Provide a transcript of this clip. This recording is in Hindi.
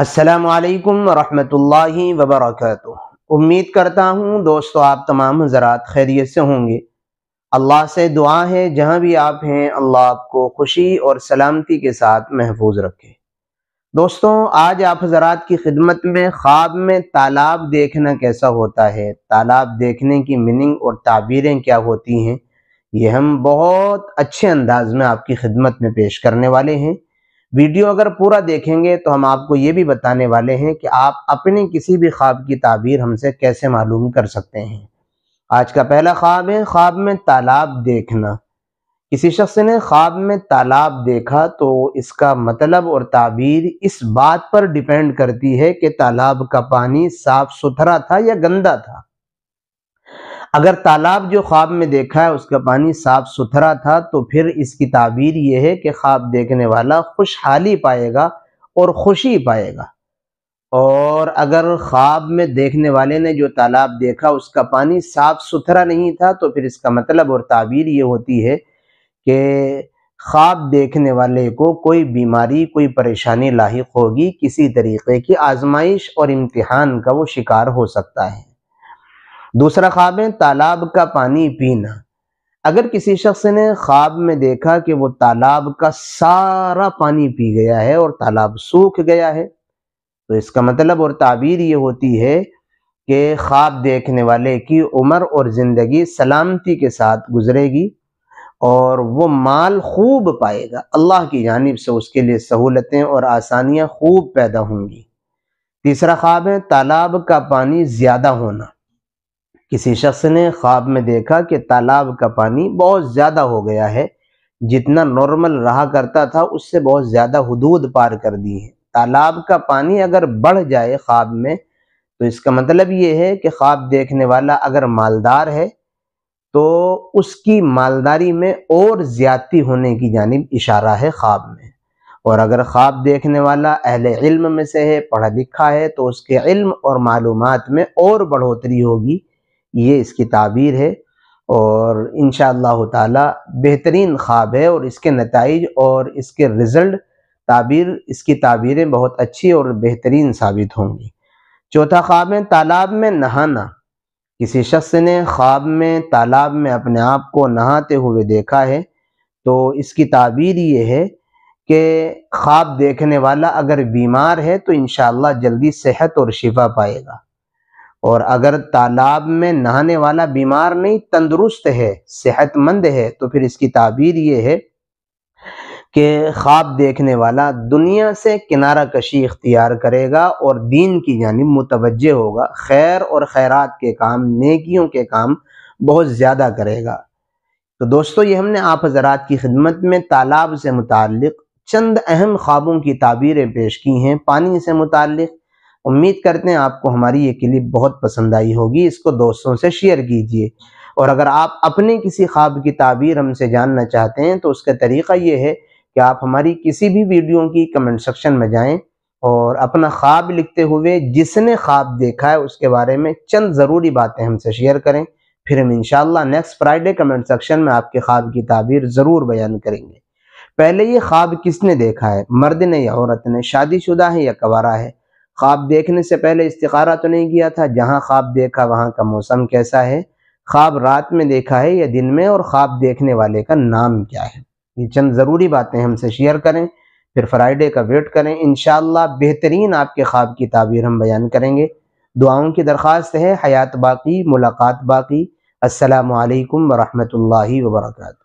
असलकम वरहमतुल्लाहि वबरक उम्मीद करता हूँ दोस्तों आप तमाम हजरात खैरियत से होंगे अल्लाह से दुआ है जहाँ भी आप हैं अल्लाह आपको खुशी और सलामती के साथ महफूज रखे दोस्तों आज आप हजरात की खिदमत में ख्वाब में तालाब देखना कैसा होता है तालाब देखने की मीनिंग और ताबीरें क्या होती हैं ये हम बहुत अच्छे अंदाज में आपकी खिदमत में पेश करने वाले हैं वीडियो अगर पूरा देखेंगे तो हम आपको ये भी बताने वाले हैं कि आप अपने किसी भी ख्वाब की ताबीर हमसे कैसे मालूम कर सकते हैं आज का पहला ख्वाब है ख्वाब में तालाब देखना किसी शख्स ने ख्वाब में तालाब देखा तो इसका मतलब और ताबीर इस बात पर डिपेंड करती है कि तालाब का पानी साफ सुथरा था या गंदा था अगर तालाब जो ख्वाब में देखा है उसका पानी साफ सुथरा था तो फिर इसकी ताबीर यह है कि ख्वाब देखने वाला खुशहाली पाएगा और खुशी पाएगा और अगर ख्वाब में देखने वाले ने जो तालाब देखा उसका पानी साफ सुथरा नहीं था तो फिर इसका मतलब और ताबीर ये होती है कि ख्वाब देखने वाले को कोई बीमारी कोई परेशानी लाक होगी किसी तरीके की आजमाइश और इम्तिहान का वो शिकार हो सकता है दूसरा ख्वाब है तालाब का पानी पीना अगर किसी शख्स ने ख्वाब में देखा कि वो तालाब का सारा पानी पी गया है और तालाब सूख गया है तो इसका मतलब और ताबीर ये होती है कि ख्वाब देखने वाले की उम्र और ज़िंदगी सलामती के साथ गुजरेगी और वो माल खूब पाएगा अल्लाह की जानब से उसके लिए सहूलतें और आसानियाँ खूब पैदा होंगी तीसरा ख्वाब है तालाब का पानी ज़्यादा होना किसी शख्स ने ख्वाब में देखा कि तालाब का पानी बहुत ज़्यादा हो गया है जितना नॉर्मल रहा करता था उससे बहुत ज़्यादा हदूद पार कर दी है तालाब का पानी अगर बढ़ जाए ख्वाब में तो इसका मतलब ये है कि ख्वाब देखने वाला अगर मालदार है तो उसकी मालदारी में और ज़्यादती होने की जानब इशारा है ख्वाब में और अगर ख्वाब देखने वाला अहल इल्म में से है पढ़ा लिखा है तो उसके इल्म और मालूम में और बढ़ोतरी होगी ये इसकी ताबीर है और इन ताला बेहतरीन ख्वाब है और इसके नतज और इसके रिज़ल्ट ताबीर इसकी ताबीरें बहुत अच्छी और बेहतरीन साबित होंगी चौथा ख्वाब है तालाब में नहाना किसी शख्स ने ख्वाब में तालाब में अपने आप को नहाते हुए देखा है तो इसकी ताबीर ये है कि ख्वाब देखने वाला अगर बीमार है तो इन जल्दी सेहत और शिफा पाएगा और अगर तालाब में नहाने वाला बीमार नहीं तंदुरुस्त है सेहतमंद है तो फिर इसकी ताबीर ये है कि ख्वाब देखने वाला दुनिया से किनारा कशी इख्तियार करेगा और दीन की जानब मुतवजह होगा खैर और खैरात के काम नेकियों के काम बहुत ज़्यादा करेगा तो दोस्तों ये हमने आप हज़रात की खिदमत में तालाब से मुतक़ चंद अहम ख्वाबों की ताबीरें पेश की हैं पानी से मुतक़ उम्मीद करते हैं आपको हमारी ये क्लिप बहुत पसंद आई होगी इसको दोस्तों से शेयर कीजिए और अगर आप अपने किसी ख्वाब की ताबीर हमसे जानना चाहते हैं तो उसका तरीका ये है कि आप हमारी किसी भी वीडियो की कमेंट सेक्शन में जाएं और अपना ख्वाब लिखते हुए जिसने ख्वाब देखा है उसके बारे में चंद ज़रूरी बातें हमसे शेयर करें फिर हम इंशाल्लाह नेक्स्ट फ्राइडे कमेंट सेक्शन में आपके ख्वाब की ताबीर ज़रूर बयान करेंगे पहले ये ख्वाब किसने देखा है मर्द ने या औरत ने शादीशुदा है या कवारा है ख्वाब देखने से पहले इस्तारा तो नहीं किया था जहाँ ख्वाब देखा वहाँ का मौसम कैसा है ख्वाब रात में देखा है या दिन में और ख्वाब देखने वाले का नाम क्या है ये चंद ज़रूरी बातें हमसे शेयर करें फिर फ्राइडे का वेट करें इन बेहतरीन आपके ख्वाब की ताबीर हम बयान करेंगे दुआओं की दरख्वास्त है हयात बाकी मुलाकात बाकी असलकम वरहमल वर्का